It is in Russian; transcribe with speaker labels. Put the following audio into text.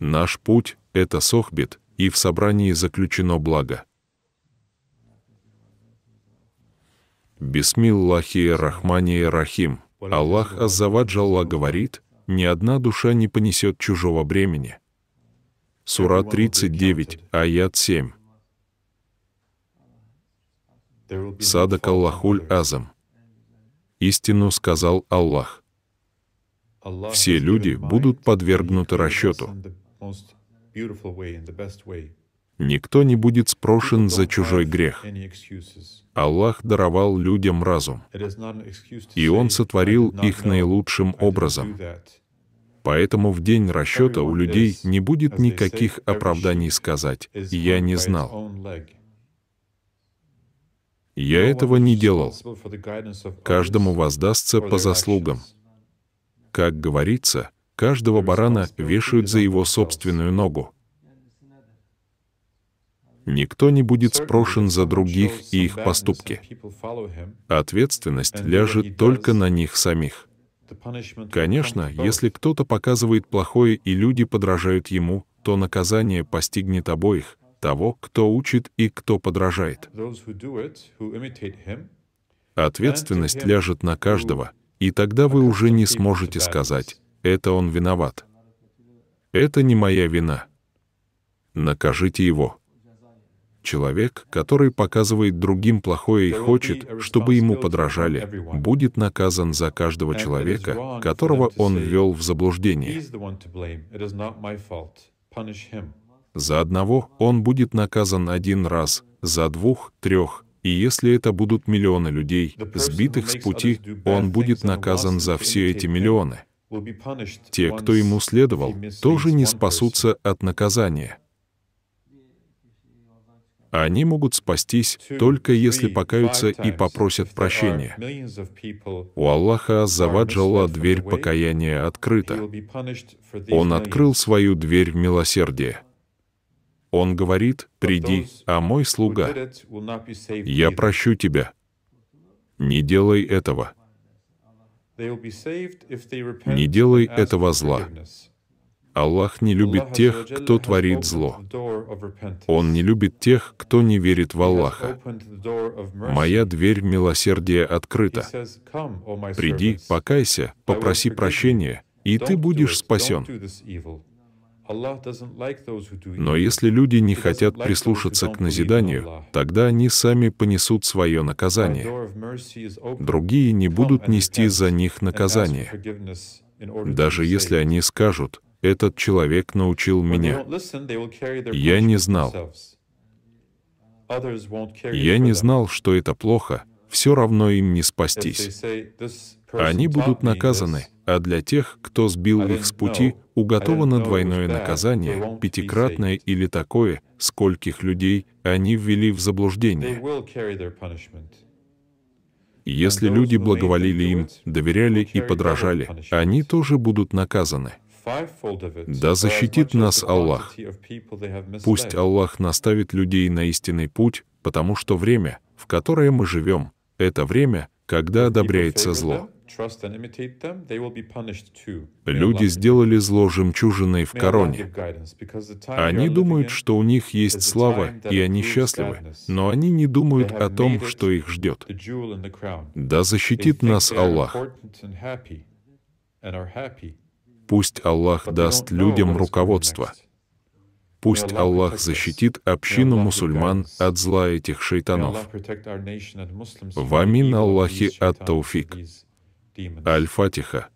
Speaker 1: Наш путь — это сохбит, и в собрании заключено благо. Бисмиллахи рахмани рахим. Аллах Аззаваджалла говорит, ни одна душа не понесет чужого бремени. Сура 39, аят 7. Садак Аллахуль Азам истину сказал Аллах. Все люди будут подвергнуты расчету. Никто не будет спрошен за чужой грех. Аллах даровал людям разум, и Он сотворил их наилучшим образом. Поэтому в день расчета у людей не будет никаких оправданий сказать «я не знал». Я этого не делал. Каждому воздастся по заслугам. Как говорится, каждого барана вешают за его собственную ногу. Никто не будет спрошен за других и их поступки. Ответственность ляжет только на них самих. Конечно, если кто-то показывает плохое и люди подражают ему, то наказание постигнет обоих, того, кто учит и кто подражает. Ответственность ляжет на каждого, и тогда вы уже не сможете сказать «это он виноват». Это не моя вина. Накажите его. Человек, который показывает другим плохое и хочет, чтобы ему подражали, будет наказан за каждого человека, которого он ввел в заблуждение. За одного он будет наказан один раз, за двух — трех, и если это будут миллионы людей, сбитых с пути, он будет наказан за все эти миллионы. Те, кто ему следовал, тоже не спасутся от наказания. Они могут спастись только если покаются и попросят прощения. У Аллаха Аззаваджалла дверь покаяния открыта. Он открыл свою дверь в милосердие. Он говорит, «Приди, а мой слуга, я прощу тебя». Не делай этого.
Speaker 2: Не делай этого зла.
Speaker 1: Аллах не любит тех, кто творит зло. Он не любит тех, кто не верит в Аллаха. Моя дверь милосердия открыта. Приди, покайся, попроси прощения, и ты будешь спасен.
Speaker 2: Но если люди не хотят прислушаться к назиданию,
Speaker 1: тогда они сами понесут свое наказание. Другие не будут нести за них наказание. Даже если они скажут, этот человек научил меня. Я не знал.
Speaker 2: Я не знал,
Speaker 1: что это плохо, все равно им не спастись. Они будут наказаны, а для тех, кто сбил их с пути, уготовано двойное наказание, пятикратное или такое, скольких людей они ввели в заблуждение. Если люди благоволили им, доверяли и подражали, они тоже будут наказаны. Да защитит нас Аллах. Пусть Аллах наставит людей на истинный путь, потому что время, в которое мы живем, это время, когда одобряется зло.
Speaker 2: Люди сделали зло жемчужиной в короне. Они думают, что
Speaker 1: у них есть слава, и они счастливы, но они не думают о том, что их ждет. Да защитит нас Аллах. Пусть Аллах даст людям руководство — Пусть Аллах защитит общину мусульман от зла этих шайтанов. Вамин Аллахи ат-Тауфик. Аль-Фатиха.